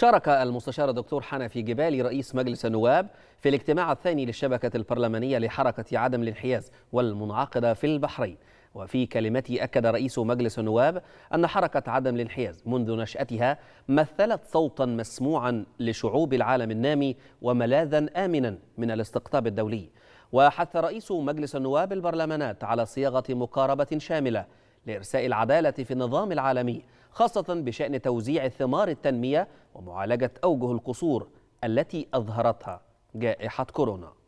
شارك المستشار الدكتور حنفي جبالي رئيس مجلس النواب في الاجتماع الثاني للشبكة البرلمانية لحركة عدم الانحياز والمنعقدة في البحرين وفي كلمته أكد رئيس مجلس النواب أن حركة عدم الانحياز منذ نشأتها مثلت صوتا مسموعا لشعوب العالم النامي وملاذا آمنا من الاستقطاب الدولي وحث رئيس مجلس النواب البرلمانات على صياغة مقاربة شاملة لإرساء العدالة في النظام العالمي خاصة بشأن توزيع ثمار التنمية ومعالجة أوجه القصور التي أظهرتها جائحة كورونا